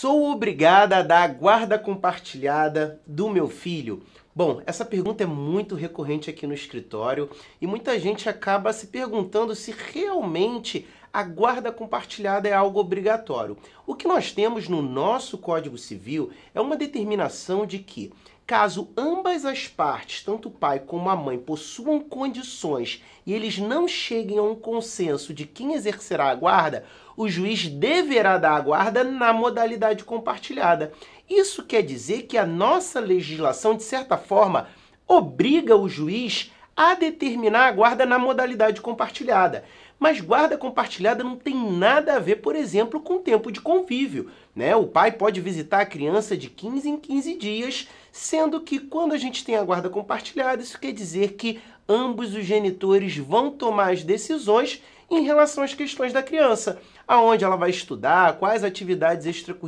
Sou obrigada a dar a guarda compartilhada do meu filho? Bom, essa pergunta é muito recorrente aqui no escritório e muita gente acaba se perguntando se realmente a guarda compartilhada é algo obrigatório. O que nós temos no nosso Código Civil é uma determinação de que, caso ambas as partes, tanto o pai como a mãe, possuam condições e eles não cheguem a um consenso de quem exercerá a guarda, o juiz deverá dar a guarda na modalidade compartilhada. Isso quer dizer que a nossa legislação, de certa forma, obriga o juiz a determinar a guarda na modalidade compartilhada. Mas guarda compartilhada não tem nada a ver, por exemplo, com tempo de convívio. Né? O pai pode visitar a criança de 15 em 15 dias, sendo que quando a gente tem a guarda compartilhada, isso quer dizer que ambos os genitores vão tomar as decisões em relação às questões da criança, aonde ela vai estudar, quais atividades extracurriculares